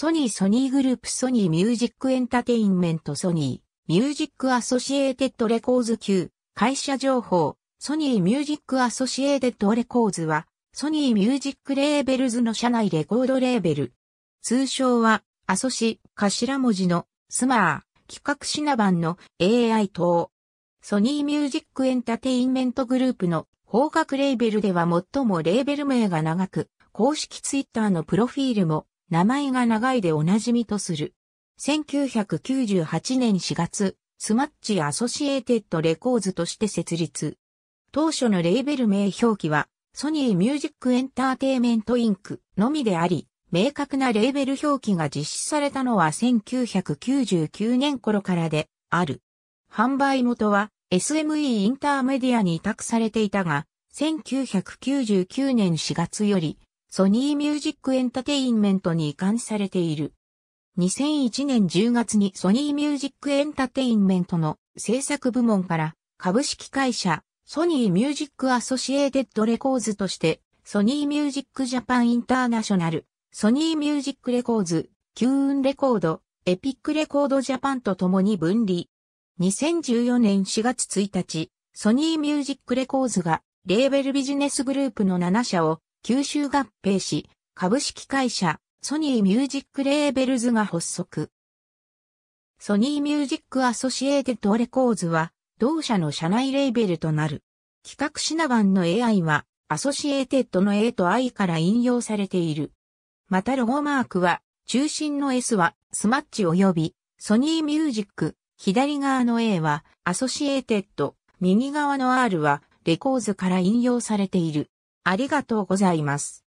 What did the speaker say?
ソニーソニーグループソニーミュージックエンタテインメントソニーミュージックアソシエーテッドレコーズ級会社情報ソニーミュージックアソシエーテッドレコーズはソニーミュージックレーベルズの社内レコードレーベル。通称はアソシ頭文字のスマー企画シナ版の AI 等。ソニーミュージックエンタテインメントグループの方角レーベルでは最もレーベル名が長く、公式ツイッターのプロフィールも名前が長いでおなじみとする。1998年4月、スマッチアソシエーテッドレコーズとして設立。当初のレーベル名表記は、ソニーミュージックエンターテイメントインクのみであり、明確なレーベル表記が実施されたのは1999年頃からである。販売元は SME インターメディアに委託されていたが、1999年4月よりソニーミュージックエンタテインメントに移管されている。2001年10月にソニーミュージックエンタテインメントの制作部門から株式会社ソニーミュージックアソシエーテッドレコーズとしてソニーミュージックジャパンインターナショナルソニーミュージックレコーズキューンレコードエピックレコードジャパンと共に分離。2014年4月1日、ソニーミュージックレコーズがレーベルビジネスグループの7社を九州合併し、株式会社、ソニーミュージックレーベルズが発足。ソニーミュージックアソシエーテッドレコーズは、同社の社内レーベルとなる。企画シナバンの AI は、アソシエーテッドの A と I から引用されている。またロゴマークは、中心の S は、スマッチ及び、ソニーミュージック、左側の A は、アソシエーテッド、右側の R は、レコーズから引用されている。ありがとうございます。